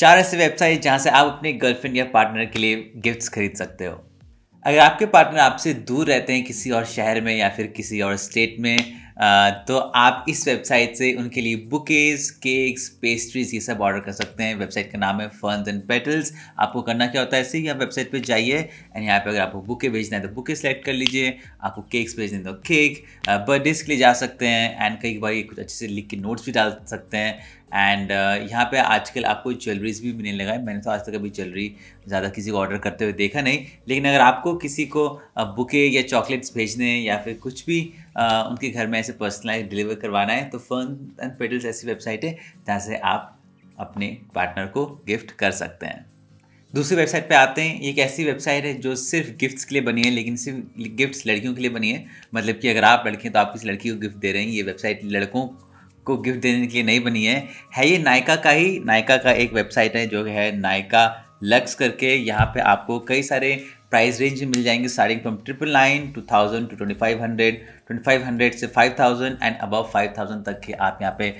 चार ऐसे वेबसाइट जहाँ से आप अपने गर्लफ्रेंड या पार्टनर के लिए गिफ्ट्स खरीद सकते हो अगर आपके पार्टनर आपसे दूर रहते हैं किसी और शहर में या फिर किसी और स्टेट में तो आप इस वेबसाइट से उनके लिए बुकेज केक्स पेस्ट्रीज ये सब ऑर्डर कर सकते हैं वेबसाइट का नाम है फर्न्स एंड पेटल्स आपको करना क्या होता है ऐसे ही आप वेबसाइट पे जाइए एंड यहाँ पे अगर आपको बुके भेजना है तो बुके सेलेक्ट कर लीजिए आपको केक्स भेजने तो केक बर्थडेज के लिए जा सकते हैं एंड कई बार ये कुछ अच्छे से लिख के नोट्स भी डाल सकते हैं एंड uh, यहाँ पे आजकल आपको ज्वेलरीज भी मिलने लगा है मैंने तो आज तक अभी ज्वेलरी ज़्यादा किसी को ऑर्डर करते हुए देखा नहीं लेकिन अगर आपको किसी को बुके uh, या चॉकलेट्स भेजने या फिर कुछ भी uh, उनके घर में ऐसे पर्सनलाइज डिलीवर करवाना है तो फन एंड पेटल्स ऐसी वेबसाइट है जहाँ से आप अपने पार्टनर को गिफ्ट कर सकते हैं दूसरी वेबसाइट पे आते हैं एक ऐसी वेबसाइट है जो सिर्फ गिफ्ट्स के लिए बनी है लेकिन सिर्फ गिफ्ट्स लड़कियों के लिए बनी है मतलब कि अगर आप लड़के हैं तो आप किसी लड़की को गिफ्ट दे रहे हैं ये वेबसाइट लड़कों को गिफ्ट देने के लिए नहीं बनी है है ये नायका का ही नायका का एक वेबसाइट है जो है नायका लक्स करके यहाँ पे आपको कई सारे प्राइस रेंज मिल जाएंगे starting from triple nine to thousand to twenty five hundred twenty five hundred से five thousand and above five thousand तक के आप यहाँ पे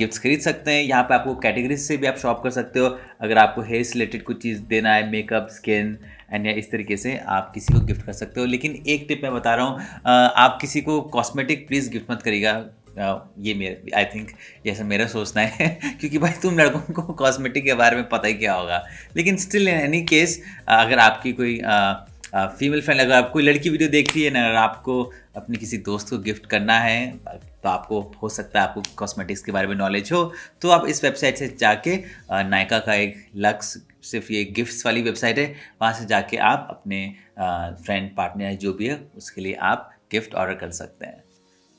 गिफ्ट्स खरीद सकते हैं यहाँ पे आपको कैटेगरीज से भी आप शॉप कर सकते हो अगर आपको हेयर से रिलेटेड कुछ चीज़ देना है मेकअप स्किन एंड या इस तरीके से आप किसी को गिफ्ट कर सकते हो लेकिन एक टिप मैं बता रहा हूँ आप किसी को कॉस्मेटिक प्लीज़ गिफ्ट मत करिएगा ये मेरे आई थिंक ये सब मेरा सोचना है क्योंकि भाई तुम लड़कों को कॉस्मेटिक के बारे में पता ही क्या होगा लेकिन स्टिल इन एनी केस अगर आपकी कोई फीमेल फ्रेंड अगर आप कोई लड़की वीडियो रही है ना अगर आपको अपने किसी दोस्त को गिफ्ट करना है तो आपको हो सकता है आपको कॉस्मेटिक्स के बारे में नॉलेज हो तो आप इस वेबसाइट से जाके नायका का एक लक्स सिर्फ ये गिफ्ट्स वाली वेबसाइट है वहाँ से जाके आप अपने फ्रेंड पार्टनर जो भी है उसके लिए आप गिफ्ट ऑर्डर कर सकते हैं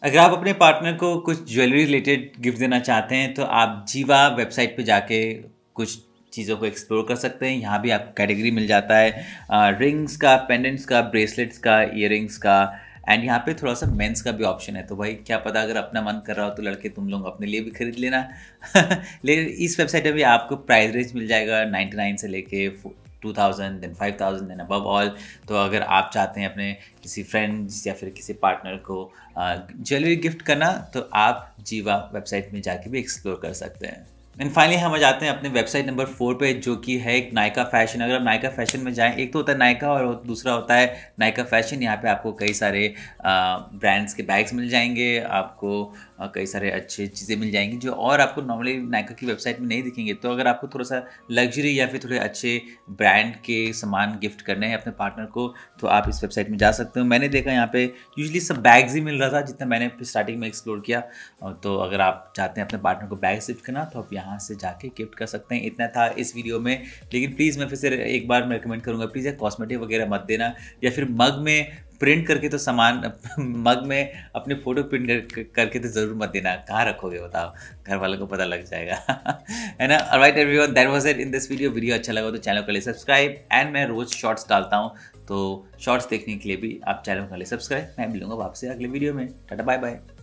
अगर आप अपने पार्टनर को कुछ ज्वेलरी रिलेटेड गिफ्ट देना चाहते हैं तो आप जीवा वेबसाइट पे जाके कुछ चीज़ों को एक्सप्लोर कर सकते हैं यहाँ भी आपको कैटेगरी मिल जाता है आ, रिंग्स का पेंडेंट्स का ब्रेसलेट्स का इयर का एंड यहाँ पे थोड़ा सा मेंस का भी ऑप्शन है तो भाई क्या पता अगर अपना मन कर रहा हो तो लड़के तुम लोग अपने लिए भी खरीद लेना लेकिन इस वेबसाइट पर भी आपको प्राइस रेंज मिल जाएगा नाइन्टी से लेके two thousand then thousand then above all तो अगर आप चाहते हैं अपने किसी फ्रेंड्स या फिर किसी पार्टनर को ज्वेलरी uh, गिफ्ट करना तो आप जीवा वेबसाइट में जाके भी एक्सप्लोर कर सकते हैं एंड फाइनली हम आ जाते हैं अपने वेबसाइट नंबर फोर पे जो कि है एक नायका फैशन अगर आप नायका फैशन में जाएं एक तो होता है नायका और दूसरा होता है नायका फैशन यहाँ पे आपको कई सारे ब्रांड्स के बैग्स मिल जाएंगे आपको कई सारे अच्छे चीज़ें मिल जाएंगी जो और आपको नॉर्मली नायका की वेबसाइट में नहीं दिखेंगे तो अगर आपको थोड़ा सा लग्जरी या फिर थोड़े अच्छे ब्रांड के सामान गिफ्ट करने हैं अपने पार्टनर को तो आप इस वेबसाइट में जा सकते हो मैंने देखा यहाँ पे यूजली सब बैग्स ही मिल रहा था जितना मैंने स्टार्टिंग में एक्सप्लोर किया तो अगर आप चाहते हैं अपने पार्टनर को बैग गिफ्ट करना तो आप यहाँ यहाँ से जाके गिफ्ट कर सकते हैं इतना था इस वीडियो में लेकिन प्लीज़ मैं फिर से एक बार मैं रिकमेंड करूँगा प्लीज़ यार कॉस्मेटिक वगैरह मत देना या फिर मग में प्रिंट करके तो सामान मग में अपने फ़ोटो प्रिंट कर, करके तो ज़रूर मत देना कहाँ रखोगे बताओ घर वालों को पता लग जाएगा है ना right everyone that was it in this video video अच्छा लगा तो चैनल को लिए सब्सक्राइब एंड मैं रोज़ शॉर्ट्स डालता हूँ तो शॉर्ट्स देखने के लिए भी आप चैनल को लिए सब्सक्राइब मैं मिलूंगा वापस अगले वीडियो में टाटा बाय बाय